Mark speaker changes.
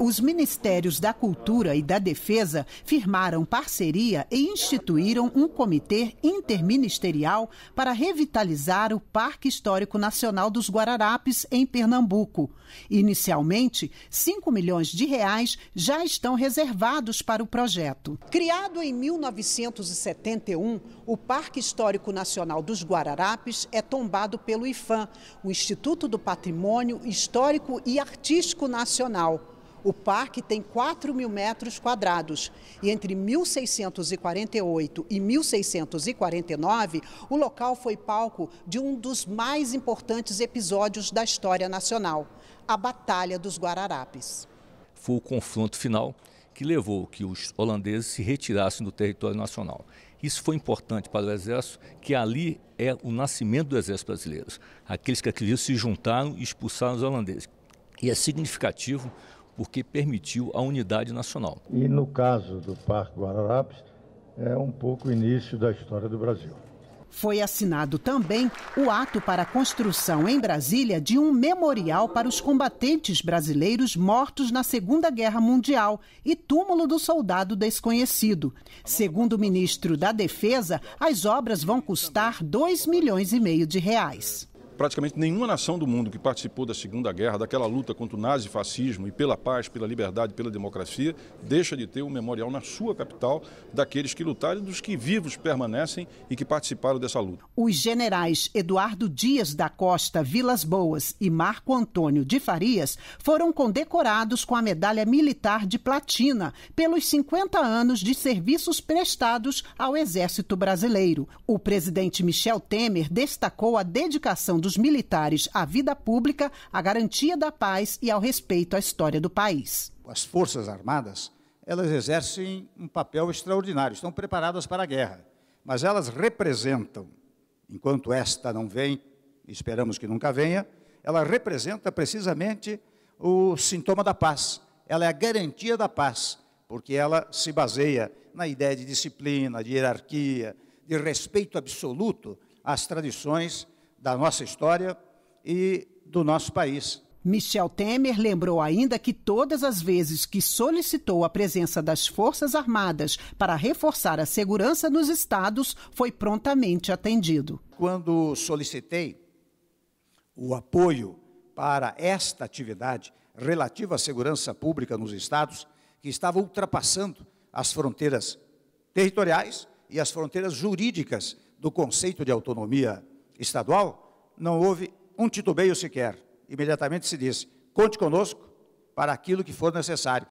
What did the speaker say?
Speaker 1: Os Ministérios da Cultura e da Defesa firmaram parceria e instituíram um comitê interministerial para revitalizar o Parque Histórico Nacional dos Guararapes, em Pernambuco. Inicialmente, 5 milhões de reais já estão reservados para o projeto. Criado em 1971, o Parque Histórico Nacional dos Guararapes é tombado pelo IFAM, o Instituto do Patrimônio Histórico e Artístico Nacional. O parque tem 4 mil metros quadrados e entre 1648 e 1649, o local foi palco de um dos mais importantes episódios da história nacional, a Batalha dos Guararapes.
Speaker 2: Foi o confronto final que levou que os holandeses se retirassem do território nacional. Isso foi importante para o Exército, que ali é o nascimento do Exército Brasileiro. Aqueles que acreditam se juntaram e expulsaram os holandeses. E é significativo
Speaker 1: porque permitiu a unidade nacional.
Speaker 2: E no caso do Parque Guararapes, é um pouco o início da história do Brasil.
Speaker 1: Foi assinado também o ato para a construção em Brasília de um memorial para os combatentes brasileiros mortos na Segunda Guerra Mundial e túmulo do soldado desconhecido. Segundo o ministro da Defesa, as obras vão custar 2 milhões e meio de reais praticamente nenhuma nação do mundo que participou da Segunda Guerra, daquela luta contra o nazifascismo e pela paz, pela liberdade, pela democracia, deixa de ter um memorial na sua capital daqueles que lutaram e dos que vivos permanecem e que participaram dessa luta. Os generais Eduardo Dias da Costa Vilas Boas e Marco Antônio de Farias foram condecorados com a Medalha Militar de Platina pelos 50 anos de serviços prestados ao Exército Brasileiro. O presidente Michel Temer destacou a dedicação dos militares à vida pública, à garantia da paz e ao respeito à história do país.
Speaker 2: As Forças Armadas, elas exercem um papel extraordinário, estão preparadas para a guerra, mas elas representam, enquanto esta não vem, esperamos que nunca venha, ela representa precisamente o sintoma da paz. Ela é a garantia da paz, porque ela se baseia na ideia de disciplina, de hierarquia, de respeito absoluto às tradições
Speaker 1: da nossa história e do nosso país. Michel Temer lembrou ainda que todas as vezes que solicitou a presença das Forças Armadas para reforçar a segurança nos estados, foi prontamente atendido.
Speaker 2: Quando solicitei o apoio para esta atividade relativa à segurança pública nos estados, que estava ultrapassando as fronteiras territoriais e as fronteiras jurídicas do conceito de autonomia estadual, não houve um titubeio sequer. Imediatamente se disse: conte conosco para aquilo que for necessário.